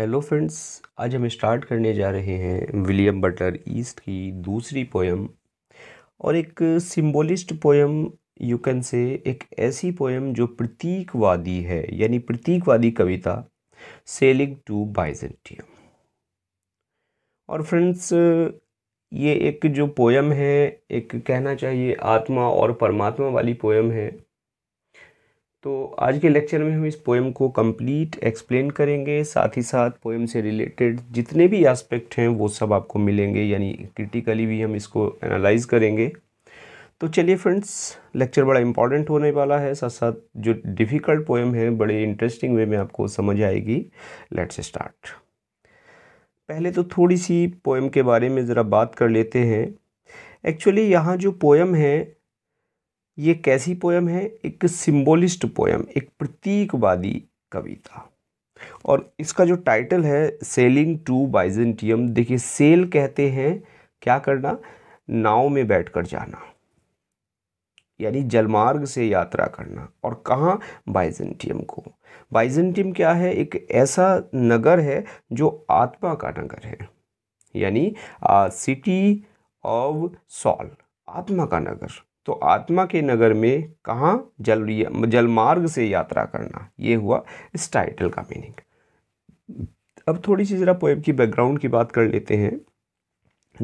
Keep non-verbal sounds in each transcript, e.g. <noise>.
Hello friends आज हम start करने जा रहे हैं विलियम बटलर ईस्ट की दूसरी पोयम और एक symbolist poem you can say एक ऐसी पोयम जो प्रतीकवादी है यानी प्रतीकवादी कविता सेलिंग टू बाइजेंटियम और फ्रेंड्स ये एक जो पोयम है एक कहना चाहिए आत्मा और परमात्मा वाली पोयम है तो आज के लेक्चर में हम इस पोएम को कंप्लीट एक्सप्लेन करेंगे साथ ही साथ पोएम से रिलेटेड जितने भी एस्पेक्ट हैं वो सब आपको मिलेंगे यानी क्रिटिकली भी हम इसको एनालाइज करेंगे तो चलिए फ्रेंड्स लेक्चर बड़ा इंपॉर्टेंट होने वाला है साथ साथ जो डिफ़िकल्ट पोएम है बड़े इंटरेस्टिंग वे में आपको समझ आएगी लेट्स स्टार्ट पहले तो थोड़ी सी पोएम के बारे में ज़रा बात कर लेते हैं एक्चुअली यहाँ जो पोएम है ये कैसी पोयम है एक सिम्बोलिस्ट पोयम एक प्रतीकवादी कविता और इसका जो टाइटल है सेलिंग टू बाइजेंटियम देखिए सेल कहते हैं क्या करना नाव में बैठकर जाना यानी जलमार्ग से यात्रा करना और कहाँ बाइजेंटियम को बाइजेंटियम क्या है एक ऐसा नगर है जो आत्मा का नगर है यानी सिटी ऑफ सॉल आत्मा का नगर तो आत्मा के नगर में कहाँ जल जलमार्ग से यात्रा करना ये हुआ इस टाइटल का मीनिंग अब थोड़ी सी ज़रा पोएम की बैकग्राउंड की बात कर लेते हैं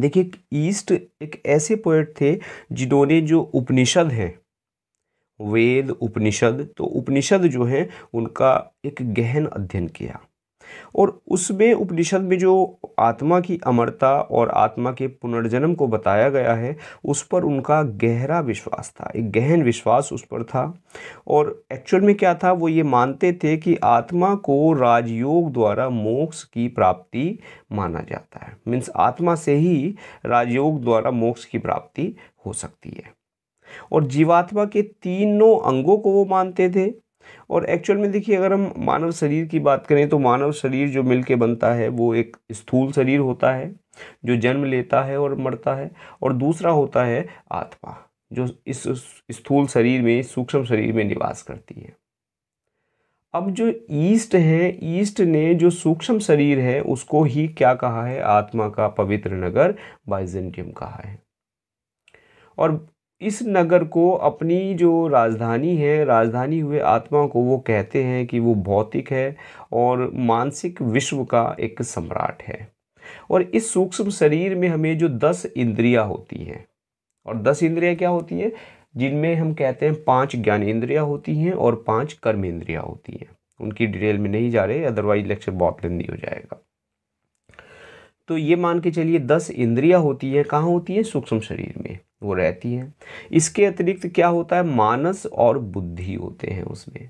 देखिए ईस्ट एक ऐसे पोएट थे जिन्होंने जो उपनिषद हैं वेद उपनिषद तो उपनिषद जो हैं उनका एक गहन अध्ययन किया और उसमें उपनिषद में जो आत्मा की अमरता और आत्मा के पुनर्जन्म को बताया गया है उस पर उनका गहरा विश्वास था एक गहन विश्वास उस पर था और एक्चुअल में क्या था वो ये मानते थे कि आत्मा को राजयोग द्वारा मोक्ष की प्राप्ति माना जाता है मीन्स आत्मा से ही राजयोग द्वारा मोक्ष की प्राप्ति हो सकती है और जीवात्मा के तीनों अंगों को वो मानते थे और एक्चुअल में देखिए अगर हम मानव शरीर की बात करें तो मानव शरीर जो मिल बनता है वो एक स्थूल शरीर होता है जो जन्म लेता है और मरता है और दूसरा होता है आत्मा जो इस स्थूल शरीर में सूक्ष्म शरीर में निवास करती है अब जो ईस्ट है ईस्ट ने जो सूक्ष्म शरीर है उसको ही क्या कहा है आत्मा का पवित्र नगर बाइजेंटियम कहा है और इस नगर को अपनी जो राजधानी है राजधानी हुए आत्मा को वो कहते हैं कि वो भौतिक है और मानसिक विश्व का एक सम्राट है और इस सूक्ष्म शरीर में हमें जो दस इंद्रियां होती हैं और दस इंद्रियां क्या होती हैं जिनमें हम कहते हैं पांच ज्ञान इंद्रियां होती हैं और पांच कर्म इंद्रियां होती हैं उनकी डिटेल में नहीं जा रहे अदरवाइज लेक्चर बहुत लेंदी हो जाएगा तो ये मान के चलिए दस इंद्रियां होती हैं कहाँ होती हैं सूक्ष्म शरीर में वो रहती है इसके अतिरिक्त क्या होता है मानस और बुद्धि होते हैं उसमें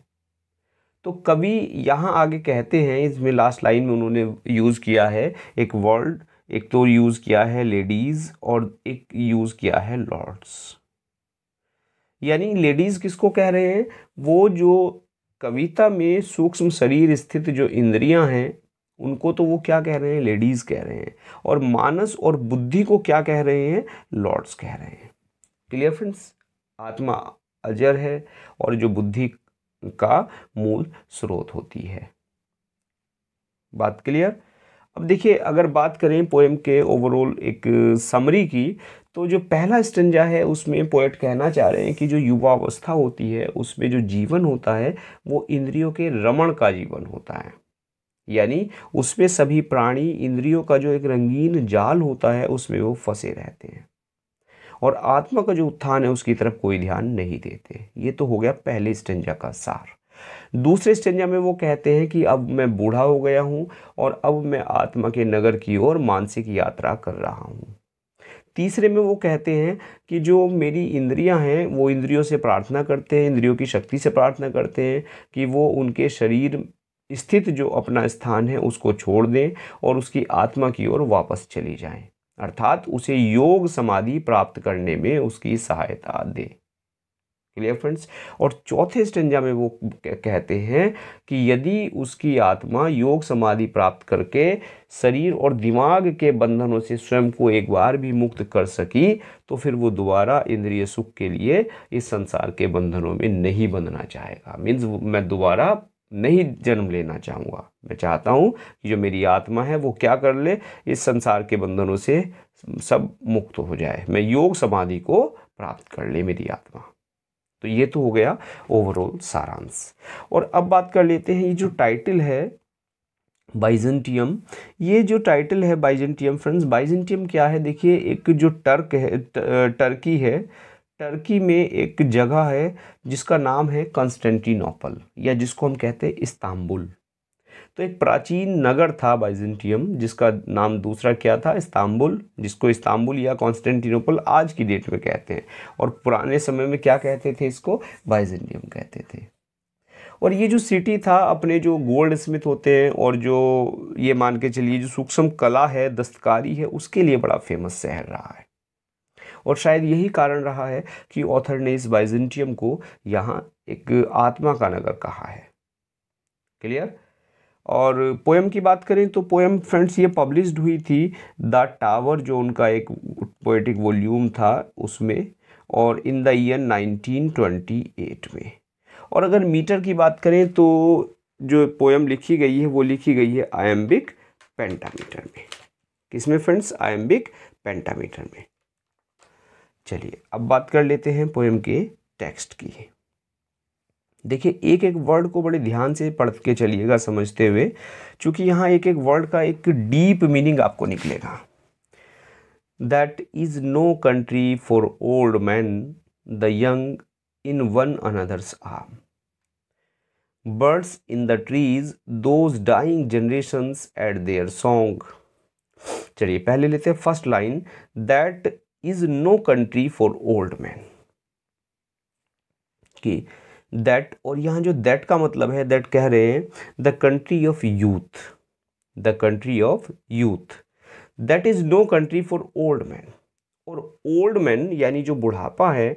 तो कवि यहाँ आगे कहते हैं इसमें लास्ट लाइन में उन्होंने यूज़ किया है एक वर्ड एक तो यूज़ किया है लेडीज़ और एक यूज़ किया है लॉर्ड्स यानी लेडीज़ किसको कह रहे हैं वो जो कविता में सूक्ष्म शरीर स्थित जो इंद्रियां हैं उनको तो वो क्या कह रहे हैं लेडीज़ कह रहे हैं और मानस और बुद्धि को क्या कह रहे हैं लॉर्ड्स कह रहे हैं क्लियर फ्रेंड्स आत्मा अजर है और जो बुद्धि का मूल स्रोत होती है बात क्लियर अब देखिए अगर बात करें पोएम के ओवरऑल एक समरी की तो जो पहला स्टंजा है उसमें पोएट कहना चाह रहे हैं कि जो युवा अवस्था होती है उसमें जो जीवन होता है वो इंद्रियों के रमण का जीवन होता है यानी उसमें सभी प्राणी इंद्रियों का जो एक रंगीन जाल होता है उसमें वो फंसे रहते हैं और आत्मा का जो उत्थान है उसकी तरफ कोई ध्यान नहीं देते ये तो हो गया पहले स्टेंजा का सार दूसरे स्टेंजा में वो कहते हैं कि अब मैं बूढ़ा हो गया हूँ और अब मैं आत्मा के नगर की ओर मानसिक यात्रा कर रहा हूँ तीसरे में वो कहते हैं कि जो मेरी इंद्रियां हैं वो इंद्रियों से प्रार्थना करते हैं इंद्रियों की शक्ति से प्रार्थना करते हैं कि वो उनके शरीर स्थित जो अपना स्थान है उसको छोड़ दें और उसकी आत्मा की ओर वापस चली जाएं अर्थात उसे योग समाधि प्राप्त करने में उसकी सहायता दें क्लियर फ्रेंड्स और चौथे स्टंजा में वो कहते हैं कि यदि उसकी आत्मा योग समाधि प्राप्त करके शरीर और दिमाग के बंधनों से स्वयं को एक बार भी मुक्त कर सकी तो फिर वो दोबारा इंद्रिय सुख के लिए इस संसार के बंधनों में नहीं बंधना चाहेगा मीन्स मैं दोबारा नहीं जन्म लेना चाहूँगा मैं चाहता हूँ कि जो मेरी आत्मा है वो क्या कर ले इस संसार के बंधनों से सब मुक्त हो जाए मैं योग समाधि को प्राप्त कर ले मेरी आत्मा तो ये तो हो गया ओवरऑल सारांश और अब बात कर लेते हैं ये जो टाइटल है बाइजेंटियम ये जो टाइटल है बाइजेंटियम फ्रेंड्स बाइजेंटियम क्या है देखिए एक जो टर्क है टर्की है टर्की में एक जगह है जिसका नाम है कंस्टेंटिनोपल या जिसको हम कहते हैं इस्तांबुल तो एक प्राचीन नगर था बाइजेंटियम जिसका नाम दूसरा क्या था इस्तांबुल जिसको इस्तांबुल या कॉन्स्टेंटिनोपल आज की डेट में कहते हैं और पुराने समय में क्या कहते थे इसको बाइजेंटियम कहते थे और ये जो सिटी था अपने जो गोल्ड स्मिथ होते हैं और जो ये मान के चलिए जो सूक्ष्म कला है दस्तकारी है उसके लिए बड़ा फेमस शहर रहा है और शायद यही कारण रहा है कि ऑथर ने इस बाइजेंटियम को यहाँ एक आत्मा का नगर कहा है क्लियर और पोएम की बात करें तो पोएम फ्रेंड्स ये पब्लिश्ड हुई थी द टावर जो उनका एक पोएटिक वॉल्यूम था उसमें और इन द ईयर 1928 में और अगर मीटर की बात करें तो जो पोएम लिखी गई है वो लिखी गई है आयम्बिक पेंटामीटर में किसमें फ्रेंड्स आयम्बिक पेंटामीटर में चलिए अब बात कर लेते हैं पोएम के टेक्स्ट की देखिए एक एक वर्ड को बड़े ध्यान से पढ़ के चलिएगा समझते हुए क्योंकि यहाँ एक एक वर्ड का एक डीप मीनिंग आपको निकलेगा that is no country for old man the young in one another's are birds in the trees those dying generation at their song चलिए पहले लेते हैं first line that is no country for old man कि that और यहां जो that का मतलब है दैट कह रहे हैं the country of youth the country of youth that is no country for old man और ओल्ड मैन यानी जो बुढ़ापा है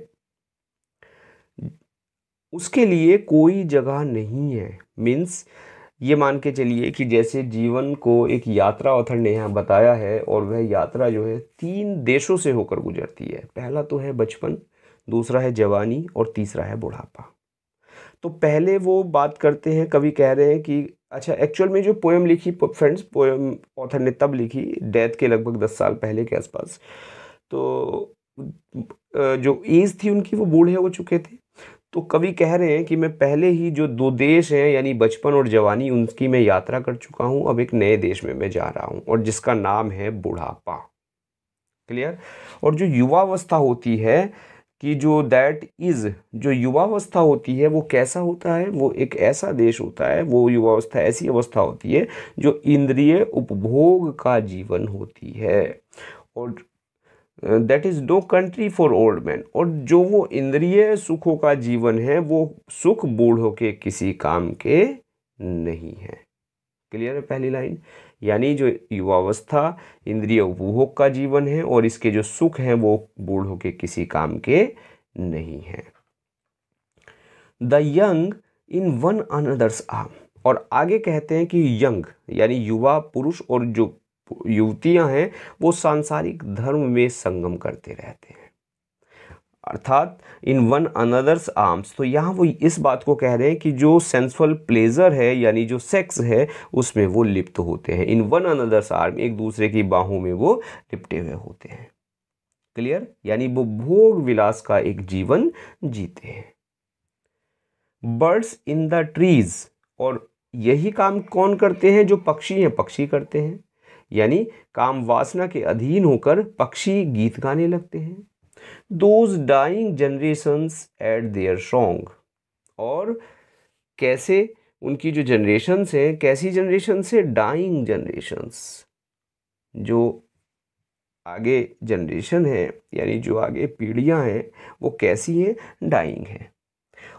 उसके लिए कोई जगह नहीं है मीन्स ये मान के चलिए कि जैसे जीवन को एक यात्रा ऑथर ने यहाँ बताया है और वह यात्रा जो है तीन देशों से होकर गुजरती है पहला तो है बचपन दूसरा है जवानी और तीसरा है बुढ़ापा तो पहले वो बात करते हैं कभी कह रहे हैं कि अच्छा एक्चुअल में जो पोएम लिखी फ्रेंड्स पोएम ऑथर ने तब लिखी डेथ के लगभग दस साल पहले के आसपास तो जो एज थी उनकी वो बूढ़े हो चुके थे तो कवि कह रहे हैं कि मैं पहले ही जो दो देश हैं यानी बचपन और जवानी उनकी मैं यात्रा कर चुका हूँ अब एक नए देश में मैं जा रहा हूँ और जिसका नाम है बुढ़ापा क्लियर और जो युवावस्था होती है कि जो दैट इज़ जो युवावस्था होती है वो कैसा होता है वो एक ऐसा देश होता है वो युवावस्था ऐसी अवस्था होती है जो इंद्रिय उपभोग का जीवन होती है और that is no country for old man और जो वो इंद्रिय सुखों का जीवन है वो सुख बूढ़ों के किसी काम के नहीं है क्लियर है पहली लाइन यानी जो युवावस्था इंद्रिय उपभोग का जीवन है और इसके जो सुख हैं वो बूढ़ों के किसी काम के नहीं है the young in one another's arm और आगे कहते हैं कि यंग यानी युवा पुरुष और जो युवतियां हैं वो सांसारिक धर्म में संगम करते रहते हैं अर्थात इन वन अनदर्स आर्म्स तो यहाँ वो इस बात को कह रहे हैं कि जो सेंसुअल प्लेजर है यानी जो सेक्स है उसमें वो लिप्त होते हैं इन वन अनदर्स आर्म एक दूसरे की बाहों में वो लिपटे हुए होते हैं क्लियर यानी वो भोग विलास का एक जीवन जीते हैं बर्ड्स इन द ट्रीज और यही काम कौन करते हैं जो पक्षी हैं पक्षी करते हैं यानी काम वासना के अधीन होकर पक्षी गीत गाने लगते हैं those dying generations at their song और कैसे उनकी जो जनरेशन्स हैं कैसी जनरेशन से डाइंग जनरेशंस जो आगे जनरेशन है यानी जो आगे पीढ़ियां हैं वो कैसी हैं डाइंग हैं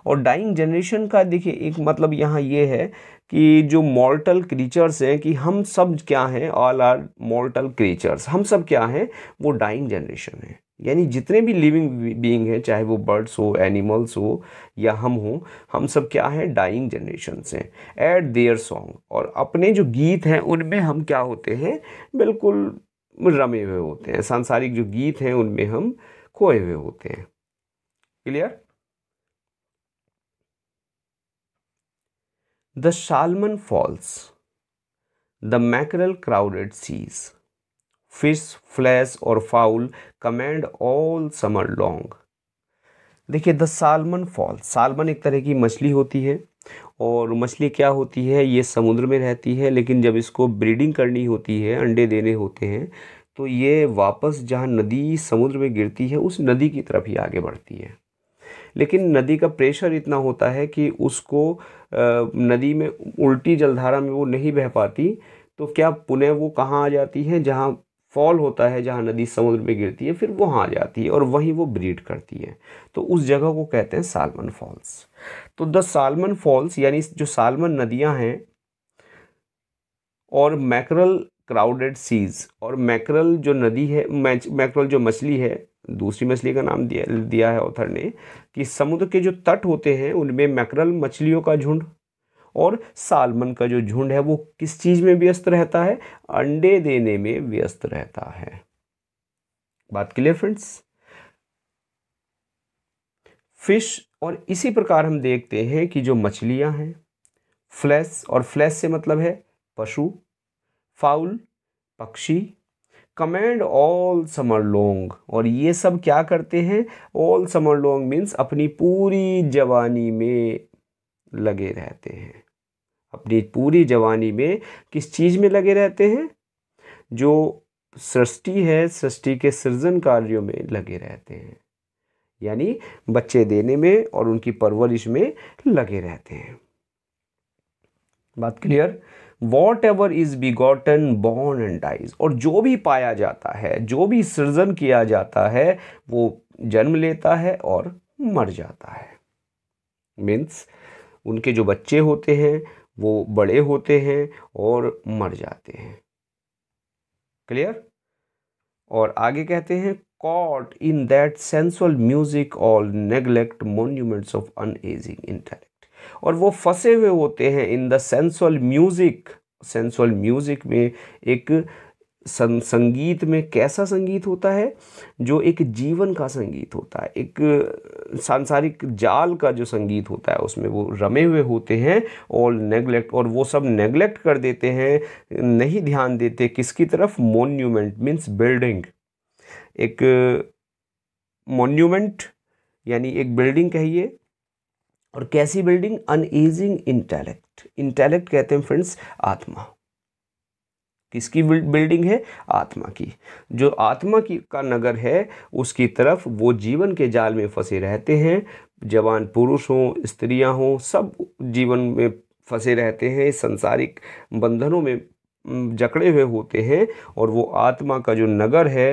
और डाइंग जनरेशन का देखिए एक मतलब यहाँ ये है कि जो मॉर्टल क्रीचर्स हैं कि हम सब क्या हैं ऑल आर मॉर्टल क्रीचर्स हम सब क्या हैं वो डाइंग जनरेशन है यानी जितने भी लिविंग बीइंग हैं चाहे वो बर्ड्स हो एनिमल्स हो या हम हो हम सब क्या हैं डाइंग जनरेशन से एट देयर सॉन्ग और अपने जो गीत हैं उनमें हम क्या होते हैं बिल्कुल रमे हुए होते हैं सांसारिक जो गीत हैं उनमें हम खोए हुए होते हैं clear The Salmon Falls, the mackerel crowded seas. Fish, flesh or fowl command all summer long. देखिए द सालमन फॉल सालमन एक तरह की मछली होती है और मछली क्या होती है ये समुद्र में रहती है लेकिन जब इसको ब्रीडिंग करनी होती है अंडे देने होते हैं तो ये वापस जहाँ नदी समुद्र में गिरती है उस नदी की तरफ ही आगे बढ़ती है लेकिन नदी का प्रेशर इतना होता है कि उसको नदी में उल्टी जलधारा में वो नहीं बह पाती तो क्या पुनः वो कहाँ आ जाती है जहाँ फॉल होता है जहाँ नदी समुद्र में गिरती है फिर वहाँ आ जाती है और वहीं वो ब्रीड करती है तो उस जगह को कहते हैं सालमन फॉल्स तो द सालमन फॉल्स यानी जो सालमन नदियाँ हैं और मैकरल क्राउडेड सीज और मैकरल जो नदी है मैकरल जो मछली है दूसरी मछली का नाम दिया दिया है ऑथर ने कि समुद्र के जो तट होते हैं उनमें मैकरल मछलियों का झुंड और सालमन का जो झुंड है वो किस चीज़ में व्यस्त रहता है अंडे देने में व्यस्त रहता है बात क्लियर फ्रेंड्स फिश और इसी प्रकार हम देखते हैं कि जो मछलियां हैं फ्लैश और फ्लैश से मतलब है पशु फाउल पक्षी कमेंड ऑल समर लोंग और ये सब क्या करते हैं ऑल समर लोंग मीन्स अपनी पूरी जवानी में लगे रहते हैं अपनी पूरी जवानी में किस चीज़ में लगे रहते हैं जो सृष्टि है सृष्टि के सृजन कार्यों में लगे रहते हैं यानी बच्चे देने में और उनकी परवरिश में लगे रहते हैं बात clear whatever is begotten born and dies और जो भी पाया जाता है जो भी सृजन किया जाता है वो जन्म लेता है और मर जाता है मीन्स उनके जो बच्चे होते हैं वो बड़े होते हैं और मर जाते हैं क्लियर और आगे कहते हैं caught in that sensual music all neglect monuments of unageing intellect और वो फंसे हुए होते हैं in the sensual music sensual music में एक संगीत में कैसा संगीत होता है जो एक जीवन का संगीत होता है एक सांसारिक जाल का जो संगीत होता है उसमें वो रमे हुए होते हैं और नेगलेक्ट और वो सब नेगलेक्ट कर देते हैं नहीं ध्यान देते किसकी तरफ मोन्यूमेंट मीन्स बिल्डिंग एक मोन्यूमेंट यानी एक बिल्डिंग कहिए और कैसी बिल्डिंग अनईजिंग इंटेलेक्ट इंटेलेक्ट कहते हैं फ्रेंड्स आत्मा किसकी बिल्डिंग है आत्मा की जो आत्मा की का नगर है उसकी तरफ वो जीवन के जाल में फंसे रहते हैं जवान पुरुष हों स्त्रियां हों सब जीवन में फंसे रहते हैं संसारिक बंधनों में जकड़े हुए होते हैं और वो आत्मा का जो नगर है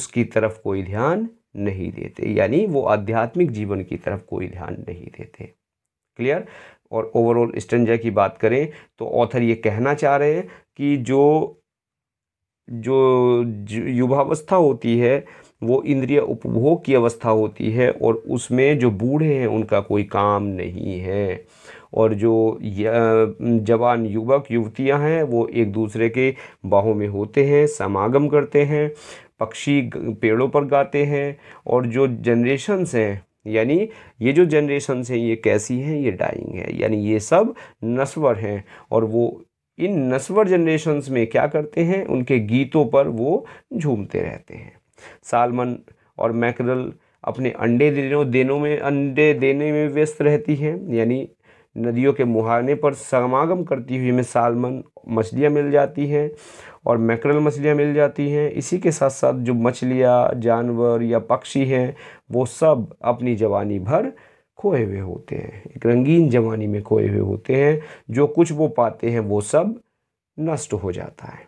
उसकी तरफ कोई ध्यान नहीं देते यानी वो आध्यात्मिक जीवन की तरफ कोई ध्यान नहीं देते क्लियर और ओवरऑल स्टेंजा की बात करें तो ऑथर ये कहना चाह रहे हैं कि जो जो युवावस्था होती है वो इंद्रिय उपभोग की अवस्था होती है और उसमें जो बूढ़े हैं उनका कोई काम नहीं है और जो जवान युवक युवतियां हैं वो एक दूसरे के बाहों में होते हैं समागम करते हैं पक्षी पेड़ों पर गाते हैं और जो जनरेशन्स हैं यानी ये जो जनरेशन्स हैं ये कैसी हैं ये डाइंग है यानी ये सब नस्वर हैं और वो इन नस्वर जनरेशन्स में क्या करते हैं उनके गीतों पर वो झूमते रहते हैं सालमन और मैकरल अपने अंडे देने देनों में अंडे देने में व्यस्त रहती हैं यानी नदियों के मुहाने पर समागम करती हुई में सालमन मछलियाँ मिल जाती हैं और मैकरल मछलियाँ मिल जाती हैं इसी के साथ साथ जो मछलियाँ जानवर या पक्षी हैं वो सब अपनी जवानी भर खोए हुए होते हैं एक रंगीन जवानी में खोए हुए होते हैं जो कुछ वो पाते हैं वो सब नष्ट हो जाता है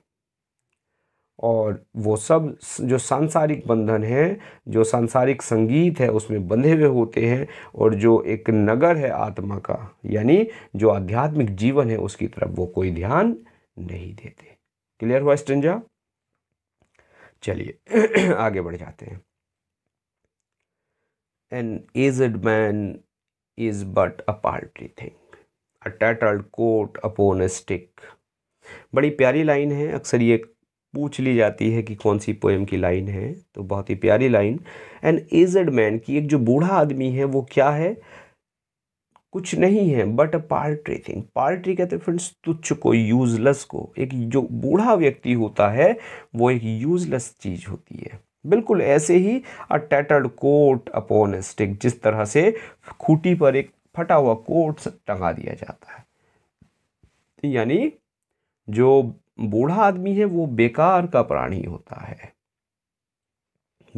और वो सब जो सांसारिक बंधन है जो सांसारिक संगीत है उसमें बंधे हुए होते हैं और जो एक नगर है आत्मा का यानी जो आध्यात्मिक जीवन है उसकी तरफ वो कोई ध्यान नहीं देते क्लियर हुआ स्टंजा चलिए <clears throat> आगे बढ़ जाते हैं an aged man is but a paltry thing a tattered coat upon a stick बड़ी प्यारी लाइन है अक्सर ये पूछ ली जाती है कि कौन सी पोएम की लाइन है तो बहुत ही प्यारी लाइन एन एजड मैन की एक जो बूढ़ा आदमी है वो क्या है कुछ नहीं है बट अ पार्ट्री थिंग पार्ट्री कहते हैं फ्रेंड्स तुच्छ को यूजलेस को एक जो बूढ़ा व्यक्ति होता है वो एक यूजलेस चीज़ होती है बिल्कुल ऐसे ही a tattered coat upon stick जिस तरह से खूटी पर एक फटा हुआ कोट टंगा दिया जाता है यानी जो बूढ़ा आदमी है वो बेकार का प्राणी होता है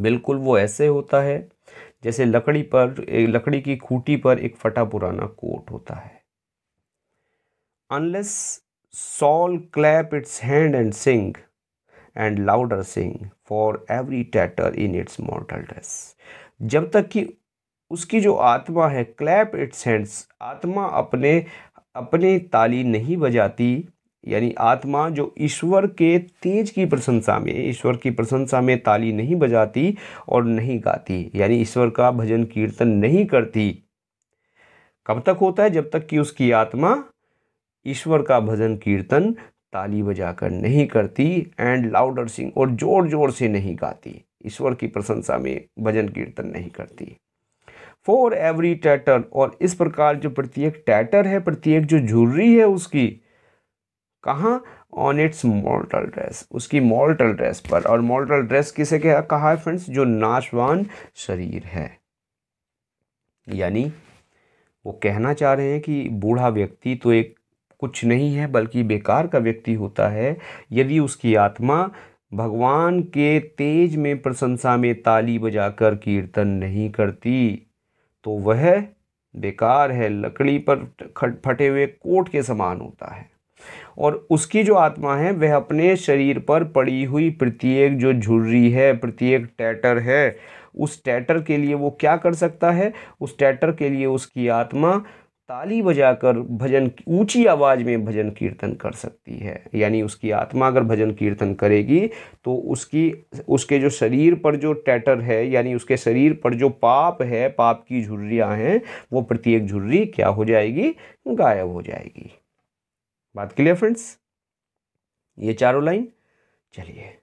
बिल्कुल वो ऐसे होता है जैसे लकड़ी पर लकड़ी की खूटी पर एक फटा पुराना कोट होता है unless soul clap its hand and sing and louder sing for every tatter in its mortal dress जब तक कि उसकी जो आत्मा है क्लैप इट्स हैंड्स आत्मा अपने अपने ताली नहीं बजाती यानी आत्मा जो ईश्वर के तेज की प्रशंसा में ईश्वर की प्रशंसा में ताली नहीं बजाती और नहीं गाती यानी ईश्वर का भजन कीर्तन नहीं करती कब तक होता है जब तक कि उसकी आत्मा ईश्वर का भजन कीर्तन ताली बजाकर नहीं करती एंड लाउडर सिंग और ज़ोर ज़ोर से नहीं गाती ईश्वर की प्रशंसा में भजन कीर्तन नहीं करती फॉर एवरी टैटर और इस प्रकार जो प्रत्येक टैटर है प्रत्येक जो झुर्री है उसकी कहाँ ऑन इट्स मॉल्टल ड्रेस उसकी मॉल्टल ड्रेस पर और मॉल्टल ड्रेस किसे कहा, कहा है फ्रेंड्स जो नाशवान शरीर है यानी वो कहना चाह रहे हैं कि बूढ़ा व्यक्ति तो एक कुछ नहीं है बल्कि बेकार का व्यक्ति होता है यदि उसकी आत्मा भगवान के तेज में प्रशंसा में ताली बजाकर कीर्तन नहीं करती तो वह बेकार है लकड़ी पर फटे हुए कोट के समान होता है और उसकी जो आत्मा है वह अपने शरीर पर पड़ी हुई प्रत्येक जो झुर्री है प्रत्येक टैटर है उस टैटर के लिए वो क्या कर सकता है उस टैटर के लिए उसकी आत्मा ताली बजाकर भजन ऊंची आवाज़ में भजन कीर्तन कर सकती है यानी उसकी आत्मा अगर भजन कीर्तन करेगी तो उसकी उसके जो शरीर पर जो टैटर है यानी उसके शरीर पर जो पाप है पाप की झुर्रियाँ हैं वो प्रत्येक झुर्री क्या हो जाएगी गायब हो जाएगी बात क्लियर फ्रेंड्स ये चारों लाइन चलिए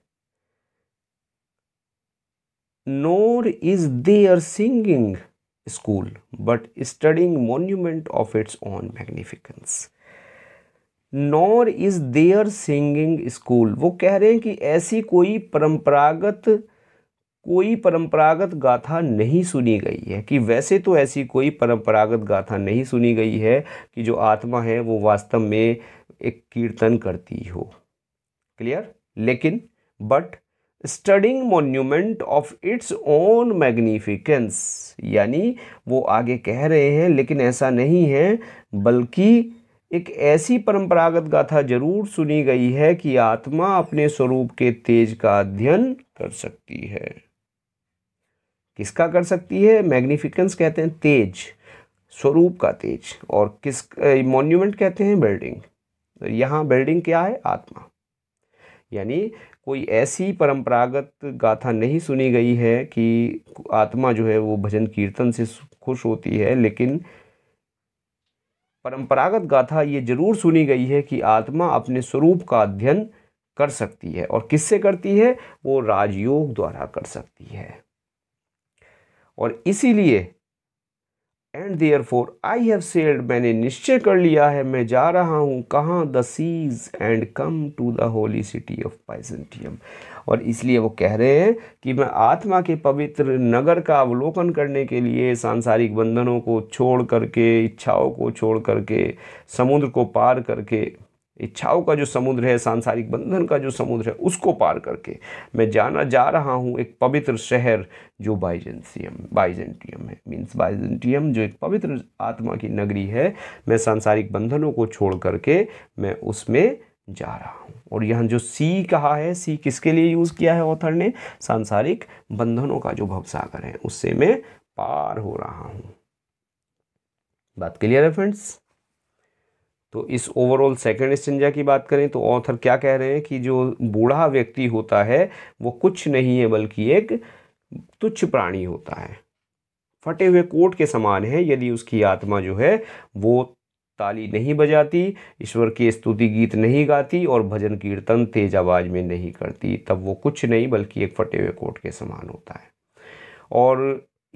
nor is there singing school but studying monument of its own magnificence nor is there singing school वो कह रहे हैं कि ऐसी कोई परंपरागत कोई परंपरागत गाथा नहीं सुनी गई है कि वैसे तो ऐसी कोई परंपरागत गाथा नहीं सुनी गई है कि जो आत्मा है वो वास्तव में एक कीर्तन करती हो क्लियर लेकिन but studying monument of its own magnificence यानी वो आगे कह रहे हैं लेकिन ऐसा नहीं है बल्कि एक ऐसी परंपरागत गाथा जरूर सुनी गई है कि आत्मा अपने स्वरूप के तेज का अध्ययन कर सकती है किसका कर सकती है मैग्निफिकेंस कहते हैं तेज स्वरूप का तेज और किस मॉन्यूमेंट कहते हैं बिल्डिंग तो यहाँ बिल्डिंग क्या है आत्मा यानी कोई ऐसी परंपरागत गाथा नहीं सुनी गई है कि आत्मा जो है वो भजन कीर्तन से खुश होती है लेकिन परंपरागत गाथा ये जरूर सुनी गई है कि आत्मा अपने स्वरूप का अध्ययन कर सकती है और किससे करती है वो राजयोग द्वारा कर सकती है और इसीलिए and therefore I have sailed मैंने निश्चय कर लिया है मैं जा रहा हूँ कहाँ the seas and come to the holy city of Byzantium और इसलिए वो कह रहे हैं कि मैं आत्मा के पवित्र नगर का अवलोकन करने के लिए सांसारिक बंधनों को छोड़ करके इच्छाओं को छोड़ करके समुद्र को पार करके इच्छाओं का जो समुद्र है सांसारिक बंधन का जो समुद्र है उसको पार करके मैं जाना जा रहा हूँ एक पवित्र शहर जो बाइजेंसियम बाइजेंटियम है मीन्स बाइजेंटियम जो एक पवित्र आत्मा की नगरी है मैं सांसारिक बंधनों को छोड़ करके मैं उसमें जा रहा हूँ और यहाँ जो सी कहा है सी किसके लिए यूज़ किया है ऑथर ने सांसारिक बंधनों का जो भवसागर है उससे मैं पार हो रहा हूँ बात क्लियर है फ्रेंड्स तो इस ओवरऑल सेकेंड स्टेंजा की बात करें तो ऑथर क्या कह रहे हैं कि जो बूढ़ा व्यक्ति होता है वो कुछ नहीं है बल्कि एक तुच्छ प्राणी होता है फटे हुए कोट के समान है यदि उसकी आत्मा जो है वो ताली नहीं बजाती ईश्वर के स्तुति गीत नहीं गाती और भजन कीर्तन तेज आवाज़ में नहीं करती तब वो कुछ नहीं बल्कि एक फटे हुए कोट के समान होता है और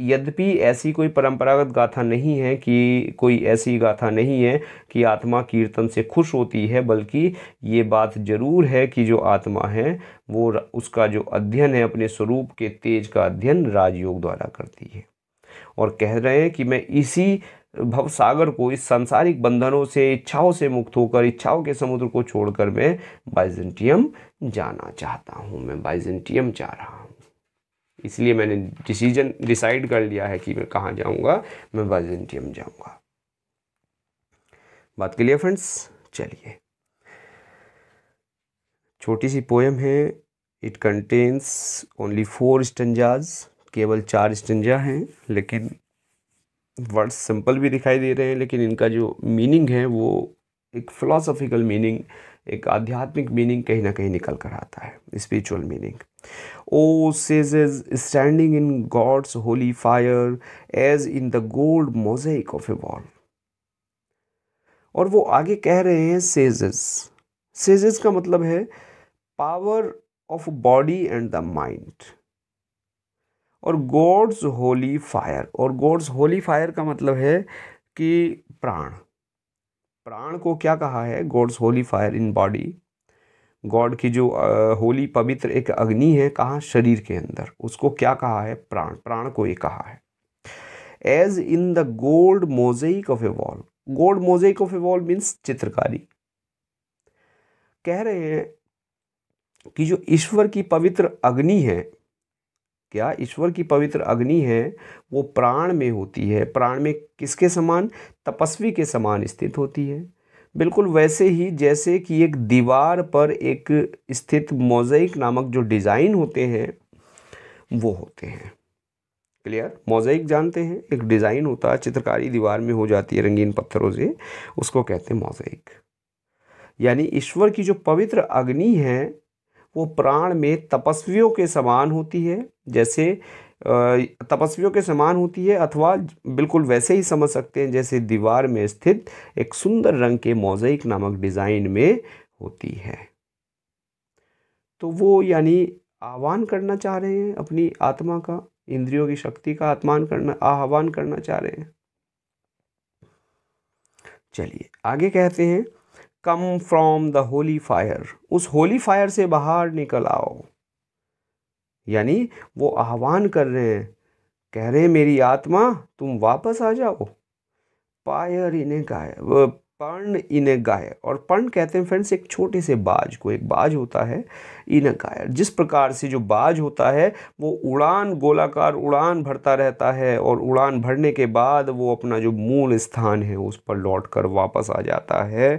यद्यपि ऐसी कोई परंपरागत गाथा नहीं है कि कोई ऐसी गाथा नहीं है कि आत्मा कीर्तन से खुश होती है बल्कि ये बात जरूर है कि जो आत्मा है वो उसका जो अध्ययन है अपने स्वरूप के तेज का अध्ययन राजयोग द्वारा करती है और कह रहे हैं कि मैं इसी भव सागर को इस सांसारिक बंधनों से इच्छाओं से मुक्त होकर इच्छाओं के समुद्र को छोड़कर मैं बाइजेंटियम जाना चाहता हूँ मैं बाइजेंटियम जा रहा हूँ इसलिए मैंने डिसीजन डिसाइड कर लिया है कि मैं कहाँ जाऊँगा मैं वाइजेंटियम जाऊँगा बात के लिए फ्रेंड्स चलिए छोटी सी पोएम है it contains only four stanzas केवल चार स्टंजा हैं लेकिन वर्ड्स सिंपल भी दिखाई दे रहे हैं लेकिन इनका जो मीनिंग है वो एक फिलोसॉफिकल मीनिंग एक आध्यात्मिक मीनिंग कहीं ना कहीं निकल कर आता है spiritual meaning O sages standing in God's holy fire as in the gold mosaic of a wall और वो आगे कह रहे हैं सेजेस सेजेस का मतलब है power of body and the mind और गॉड्स होली फायर और गॉड्स होली फायर का मतलब है कि प्राण प्राण को क्या कहा है God's holy fire in body God की जो होली पवित्र एक अग्नि है कहाँ शरीर के अंदर उसको क्या कहा है प्राण प्राण को ये कहा है as in the gold mosaic of a wall gold mosaic of a wall means चित्रकारी कह रहे हैं कि जो ईश्वर की पवित्र अग्नि है क्या ईश्वर की पवित्र अग्नि है वो प्राण में होती है प्राण में किसके समान तपस्वी के समान स्थित होती है बिल्कुल वैसे ही जैसे कि एक दीवार पर एक स्थित मोज़ाइक नामक जो डिज़ाइन होते हैं वो होते हैं क्लियर मोज़ाइक जानते हैं एक डिज़ाइन होता है चित्रकारी दीवार में हो जाती है रंगीन पत्थरों से उसको कहते हैं मोज़ाइक यानी ईश्वर की जो पवित्र अग्नि है वो प्राण में तपस्वियों के समान होती है जैसे तपस्वियों के समान होती है अथवा बिल्कुल वैसे ही समझ सकते हैं जैसे दीवार में स्थित एक सुंदर रंग के मोज़ाइक नामक डिज़ाइन में होती है तो वो यानी आह्वान करना चाह रहे हैं अपनी आत्मा का इंद्रियों की शक्ति का आत्मान करना आह्वान करना चाह रहे हैं चलिए आगे कहते हैं come from the holy fire उस होली फायर से बाहर निकल आओ यानी वो आह्वान कर रहे हैं कह रहे हैं मेरी आत्मा तुम वापस आ जाओ पायर इन्हें गायब पर्ण इन ए गायर और पर्ण कहते हैं फ्रेंड्स एक छोटे से बाज को एक बाज होता है इन ए गायर जिस प्रकार से जो बाज होता है वो उड़ान गोलाकार उड़ान भरता रहता है और उड़ान भरने के बाद वो अपना जो मूल स्थान है उस पर लौट कर वापस आ जाता है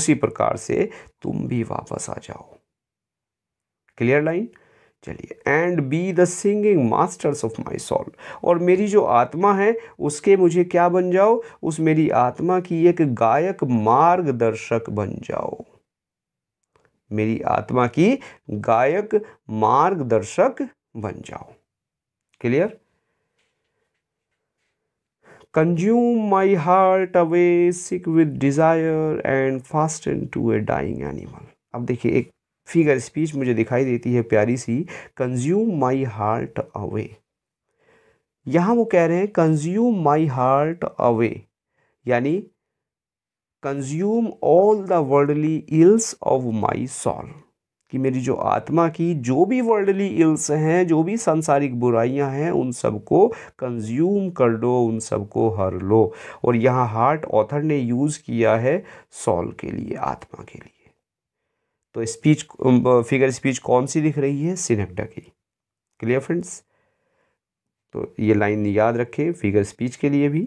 उसी प्रकार से तुम भी वापस आ जाओ क्लियर लाइन चलिए and be the singing masters of my soul और मेरी जो आत्मा है उसके मुझे क्या बन जाओ उस मेरी आत्मा की एक गायक मार्गदर्शक बन जाओ मेरी आत्मा की गायक मार्गदर्शक बन जाओ clear my heart away sick with desire and fast and to a dying animal अब देखिए एक फिगर स्पीच मुझे दिखाई देती है प्यारी सी कंज्यूम माई हार्ट अवे यहाँ वो कह रहे हैं कंज्यूम माई हार्ट अवे यानी consume all the worldly ills of my soul कि मेरी जो आत्मा की जो भी वर्ल्डली इल्स हैं जो भी सांसारिक बुराइयां हैं उन सबको कंज्यूम कर लो उन सबको हर लो और यहाँ हार्ट ऑथर ने यूज़ किया है सॉल के लिए आत्मा के लिए तो स्पीच फिगर स्पीच कौन सी दिख रही है सिनेक्टा की क्लियर फ्रेंड्स तो ये लाइन याद रखें फिगर स्पीच के लिए भी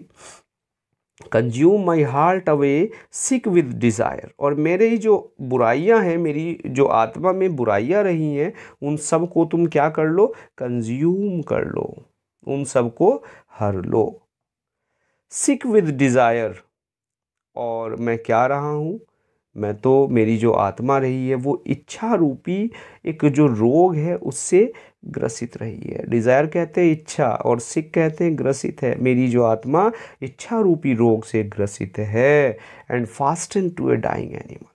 consume my heart away sick with desire और मेरे जो बुराइयां हैं मेरी जो आत्मा में बुराइयां रही हैं उन सब को तुम क्या कर लो कंज्यूम कर लो उन सब को हर लो सिक विद डिज़ायर और मैं क्या रहा हूँ मैं तो मेरी जो आत्मा रही है वो इच्छा रूपी एक जो रोग है उससे ग्रसित रही है डिज़ायर कहते हैं इच्छा और सिख कहते हैं ग्रसित है मेरी जो आत्मा इच्छा रूपी रोग से ग्रसित है and fast in to a dying animal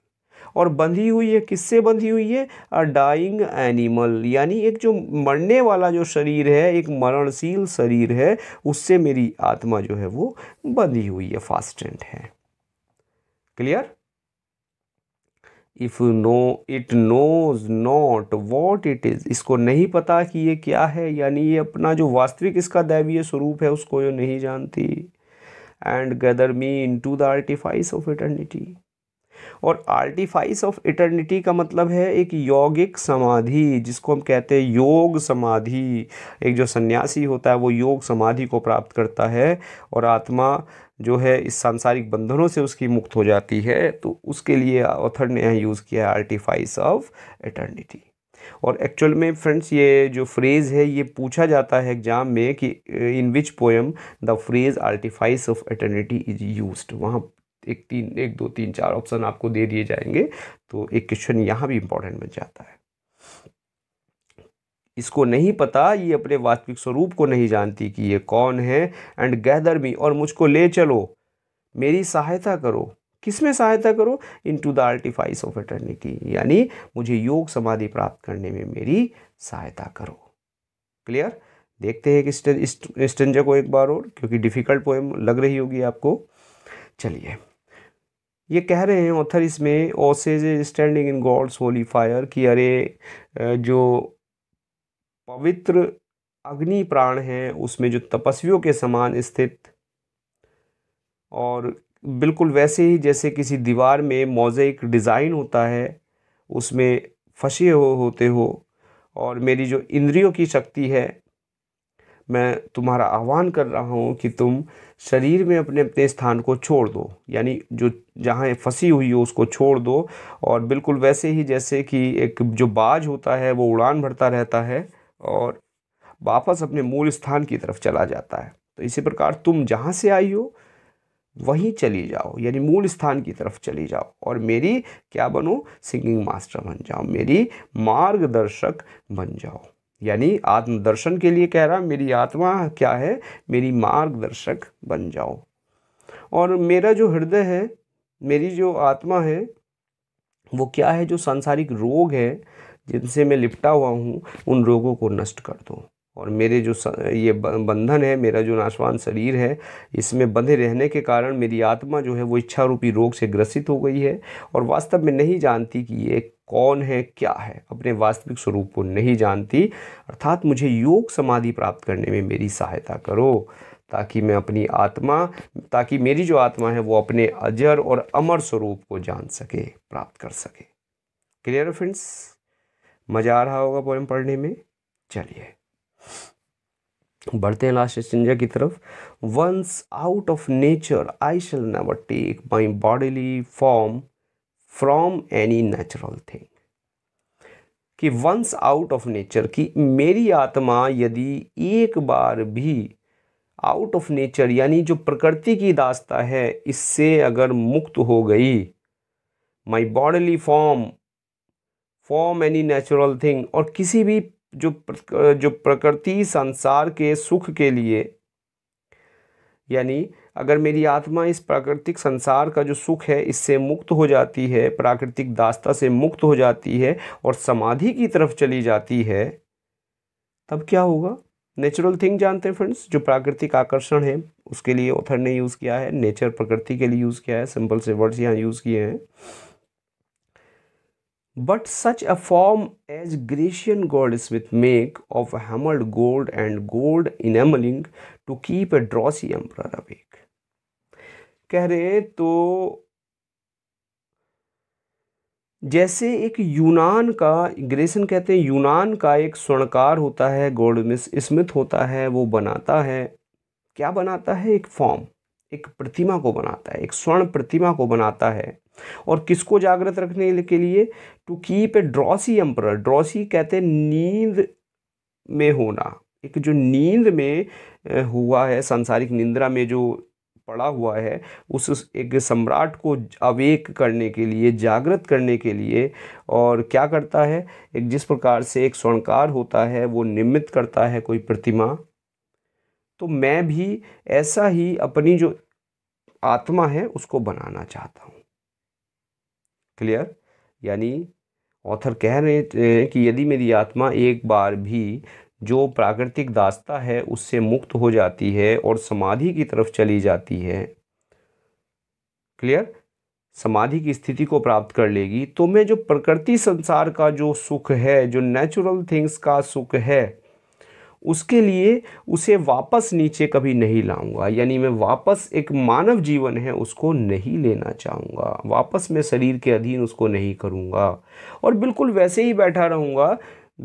और बंधी हुई है किससे बंधी हुई है अ डाइंग एनिमल यानी एक जो मरने वाला जो शरीर है एक मरणशील शरीर है उससे मेरी आत्मा जो है वो बंधी हुई है फास्टेंट है clear if no it knows not what it is इसको नहीं पता कि ये क्या है यानी ये अपना जो वास्तविक इसका दैवीय स्वरूप है उसको ये नहीं जानती and gather me into the artifice of eternity और आर्टिफाइस ऑफ इटर्निटी का मतलब है एक यौगिक समाधि जिसको हम कहते हैं योग समाधि एक जो सन्यासी होता है वो योग समाधि को प्राप्त करता है और आत्मा जो है इस सांसारिक बंधनों से उसकी मुक्त हो जाती है तो उसके लिए ऑथर ने यहाँ यूज़ किया है आर्टिफाइस ऑफ एटर्निटी और एक्चुअल में फ्रेंड्स ये जो फ्रेज़ है ये पूछा जाता है एग्जाम में कि in which poem the phrase artifice of eternity is use वहाँ एक तीन एक दो तीन चार ऑप्शन आपको दे दिए जाएंगे तो एक क्वेश्चन यहाँ भी इंपॉर्टेंट बन जाता है इसको नहीं पता ये अपने वास्तविक स्वरूप को नहीं जानती कि ये कौन है एंड गैदर मी और मुझको ले चलो मेरी सहायता करो किस में सहायता करो into the artifice of eternity यानी मुझे योग समाधि प्राप्त करने में मेरी सहायता करो क्लियर देखते हैं कि स्टेंजा को एक बार और क्योंकि डिफ़िकल्ट पोएम लग रही होगी आपको चलिए ये कह रहे हैं ऑथर इसमें O sages standing in God's holy fire कि अरे जो पवित्र अग्नि प्राण है उसमें जो तपस्वियों के समान स्थित और बिल्कुल वैसे ही जैसे किसी दीवार में मोज़ेक डिज़ाइन होता है उसमें फंसे हो होते हो और मेरी जो इंद्रियों की शक्ति है मैं तुम्हारा आह्वान कर रहा हूँ कि तुम शरीर में अपने अपने स्थान को छोड़ दो यानी जो जहाँ फंसी हुई हो उसको छोड़ दो और बिल्कुल वैसे ही जैसे कि एक जो बाज होता है वो उड़ान भरता रहता है और वापस अपने मूल स्थान की तरफ चला जाता है तो इसी प्रकार तुम जहाँ से आई हो वहीं चली जाओ यानी मूल स्थान की तरफ चली जाओ और मेरी क्या बनो सिंगिंग मास्टर बन जाओ मेरी मार्गदर्शक बन जाओ यानी आत्मदर्शन के लिए कह रहा मेरी आत्मा क्या है मेरी मार्गदर्शक बन जाओ और मेरा जो हृदय है मेरी जो आत्मा है वो क्या है जो सांसारिक रोग है जिनसे मैं लिपटा हुआ हूँ उन रोगों को नष्ट कर दूँ और मेरे जो ये बंधन है मेरा जो नाशवान शरीर है इसमें बंधे रहने के कारण मेरी आत्मा जो है वो इच्छा रूपी रोग से ग्रसित हो गई है और वास्तव में नहीं जानती कि ये कौन है क्या है अपने वास्तविक स्वरूप को नहीं जानती अर्थात मुझे योग समाधि प्राप्त करने में मेरी सहायता करो ताकि मैं अपनी आत्मा ताकि मेरी जो आत्मा है वो अपने अजर और अमर स्वरूप को जान सके प्राप्त कर सके क्लियर फ्रेंड्स मज़ा आ रहा होगा पोएम पढ़ने में चलिए बढ़ते हैं लास्ट चिंजा की तरफ once out of nature I shall never take my bodily form from any natural thing कि वंस आउट ऑफ नेचर कि मेरी आत्मा यदि एक बार भी आउट ऑफ नेचर यानी जो प्रकृति की दास्ता है इससे अगर मुक्त हो गई my bodily form from any natural thing और किसी भी जो जो प्रकृति संसार के सुख के लिए यानी अगर मेरी आत्मा इस प्राकृतिक संसार का जो सुख है इससे मुक्त हो जाती है प्राकृतिक दास्ता से मुक्त हो जाती है और समाधि की तरफ चली जाती है तब क्या होगा नेचुरल थिंग जानते हैं फ्रेंड्स जो प्राकृतिक आकर्षण है उसके लिए ऑथर ने यूज़ किया है नेचर प्रकृति के लिए यूज़ किया है सिंपल से वर्ड्स यहाँ यूज़ किए हैं but such a form as Grecian goldsmith make of hammered gold and gold enamelling to keep a drowsy emperor awake कह रहे तो जैसे एक यूनान का ग्रेसन कहते हैं यूनान का एक स्वर्णकार होता है गोल्ड मिस स्मिथ होता है वो बनाता है क्या बनाता है एक फॉर्म एक प्रतिमा को बनाता है एक स्वर्ण प्रतिमा को बनाता है और किसको जागृत रखने के लिए to keep a drowsy emperor drowsy कहते हैं नींद में होना एक जो नींद में हुआ है सांसारिक निंद्रा में जो पड़ा हुआ है उस एक सम्राट को अवेक करने के लिए जागृत करने के लिए और क्या करता है एक जिस प्रकार से एक स्वर्णकार होता है वो निमित करता है कोई प्रतिमा तो मैं भी ऐसा ही अपनी जो आत्मा है उसको बनाना चाहता हूँ क्लियर यानी ऑथर कह रहे हैं कि यदि मेरी आत्मा एक बार भी जो प्राकृतिक दास्ता है उससे मुक्त हो जाती है और समाधि की तरफ चली जाती है क्लियर समाधि की स्थिति को प्राप्त कर लेगी तो मैं जो प्रकृति संसार का जो सुख है जो नेचुरल थिंग्स का सुख है उसके लिए उसे वापस नीचे कभी नहीं लाऊंगा यानी मैं वापस एक मानव जीवन है उसको नहीं लेना चाहूँगा वापस मैं शरीर के अधीन उसको नहीं करूँगा और बिल्कुल वैसे ही बैठा रहूँगा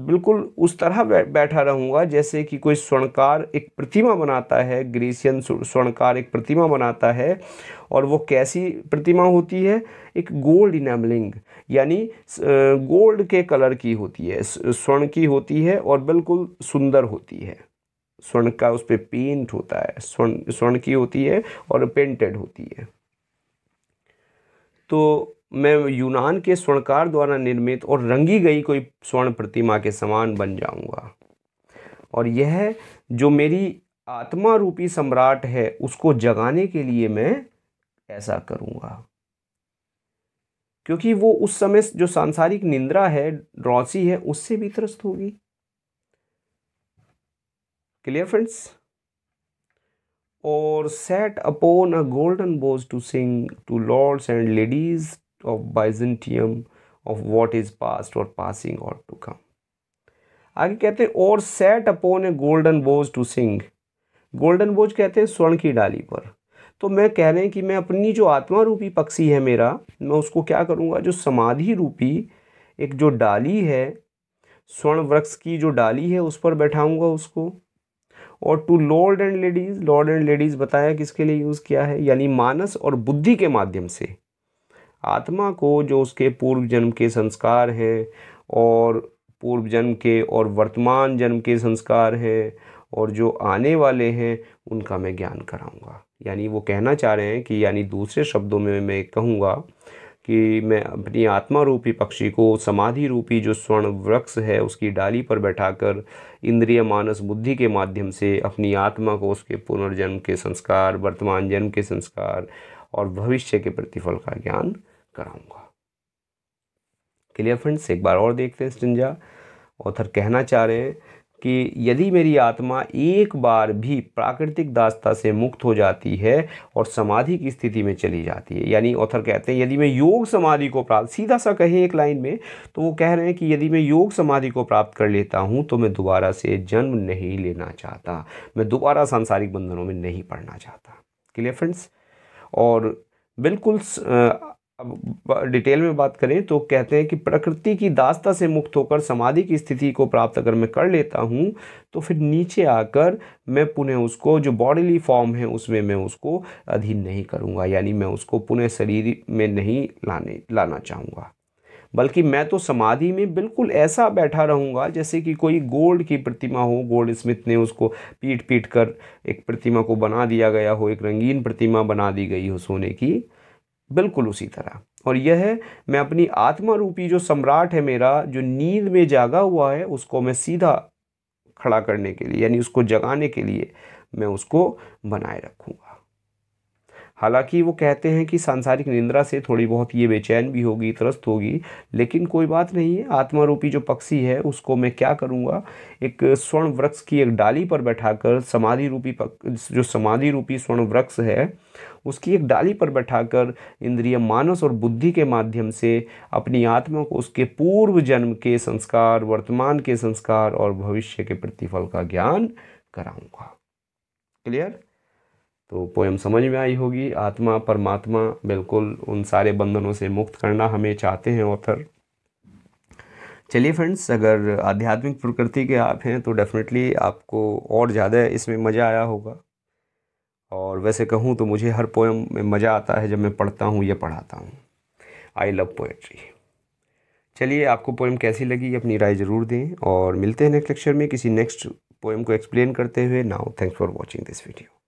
बिल्कुल उस तरह बैठा रहूँगा जैसे कि कोई स्वर्णकार एक प्रतिमा बनाता है ग्रीसियन स्वर्णकार एक प्रतिमा बनाता है और वो कैसी प्रतिमा होती है एक गोल्ड इनेमलिंग यानी गोल्ड के कलर की होती है स्वर्ण की होती है और बिल्कुल सुंदर होती है स्वर्ण का उस पर पेंट होता है स्वर्ण स्वर्ण की होती है और पेंटेड होती है तो मैं यूनान के स्वर्णकार द्वारा निर्मित और रंगी गई कोई स्वर्ण प्रतिमा के समान बन जाऊंगा और यह जो मेरी आत्मा रूपी सम्राट है उसको जगाने के लिए मैं ऐसा करूँगा क्योंकि वो उस समय जो सांसारिक निंद्रा है ड्रॉसी है उससे भी त्रस्त होगी क्लियर फ्रेंड्स और set upon a golden bough to sing to lords and ladies of Byzantium of what is past और पासिंग और टू कम आगे कहते हैं और set upon a golden bough to sing golden bough कहते हैं स्वर्ण की डाली पर तो मैं कह रहे हैं कि मैं अपनी जो आत्मा रूपी पक्षी है मेरा मैं उसको क्या करूँगा जो समाधि रूपी एक जो डाली है स्वर्ण वृक्ष की जो डाली है उस पर बैठाऊँगा उसको और to lord and ladies lord and ladies बताया किसके लिए यूज़ किया है यानी मानस और बुद्धि के माध्यम से आत्मा को जो उसके पूर्व जन्म के संस्कार हैं और पूर्व जन्म के और वर्तमान जन्म के संस्कार हैं और जो आने वाले हैं उनका मैं ज्ञान कराऊंगा यानी वो कहना चाह रहे हैं कि यानी दूसरे शब्दों में मैं कहूँगा कि मैं अपनी आत्मा रूपी पक्षी को समाधि रूपी जो स्वर्ण वृक्ष है उसकी डाली पर बैठाकर इंद्रिय मानस बुद्धि के माध्यम से अपनी आत्मा को उसके पुनर्जन्म के संस्कार वर्तमान जन्म के संस्कार और भविष्य के प्रतिफल का ज्ञान कराऊंगा क्लियर फ्रेंड्स एक बार और देखते हैं स्टिंजा ऑथर कहना चाह रहे हैं कि यदि मेरी आत्मा एक बार भी प्राकृतिक दास्ता से मुक्त हो जाती है और समाधि की स्थिति में चली जाती है यानी ऑथर कहते हैं यदि मैं योग समाधि को प्राप्त सीधा सा कहें एक लाइन में तो वो कह रहे हैं कि यदि मैं योग समाधि को प्राप्त कर लेता हूँ तो मैं दोबारा से जन्म नहीं लेना चाहता मैं दोबारा सांसारिक बंधनों में नहीं पढ़ना चाहता क्लियर फ्रेंड्स और बिल्कुल अब डिटेल में बात करें तो कहते हैं कि प्रकृति की दास्ता से मुक्त होकर समाधि की स्थिति को प्राप्त अगर मैं कर लेता हूँ तो फिर नीचे आकर मैं पुनः उसको जो बॉडीली फॉर्म है उसमें मैं उसको अधीन नहीं करूँगा यानी मैं उसको पुनः शरीर में नहीं लाने लाना चाहूँगा बल्कि मैं तो समाधि में बिल्कुल ऐसा बैठा रहूँगा जैसे कि कोई गोल्ड की प्रतिमा हो गोल्ड स्मिथ ने उसको पीट पीट कर एक प्रतिमा को बना दिया गया हो एक रंगीन प्रतिमा बना दी गई हो सोने की बिल्कुल उसी तरह और यह है मैं अपनी आत्मा रूपी जो सम्राट है मेरा जो नींद में जागा हुआ है उसको मैं सीधा खड़ा करने के लिए यानी उसको जगाने के लिए मैं उसको बनाए रखूँगा हालांकि वो कहते हैं कि सांसारिक निंद्रा से थोड़ी बहुत ये बेचैन भी होगी त्रस्त होगी लेकिन कोई बात नहीं है आत्मारूपी जो पक्षी है उसको मैं क्या करूँगा एक स्वर्ण वृक्ष की एक डाली पर बैठाकर समाधि रूपी पक, जो समाधि रूपी स्वर्ण वृक्ष है उसकी एक डाली पर बैठाकर इंद्रिय मानस और बुद्धि के माध्यम से अपनी आत्मा को उसके पूर्व जन्म के संस्कार वर्तमान के संस्कार और भविष्य के प्रतिफल का ज्ञान कराऊंगा क्लियर तो पोएम समझ में आई होगी आत्मा परमात्मा बिल्कुल उन सारे बंधनों से मुक्त करना हमें चाहते हैं ऑथर चलिए फ्रेंड्स अगर आध्यात्मिक प्रकृति के आप हैं तो डेफिनेटली आपको और ज़्यादा इसमें मज़ा आया होगा और वैसे कहूँ तो मुझे हर पोएम में मज़ा आता है जब मैं पढ़ता हूँ या पढ़ाता हूँ आई लव पोएट्री चलिए आपको पोएम कैसी लगी अपनी राय ज़रूर दें और मिलते हैं नेक्स्ट लेक्चर में किसी नेक्स्ट पोएम को एक्सप्लेन करते हुए now thanks for watching this video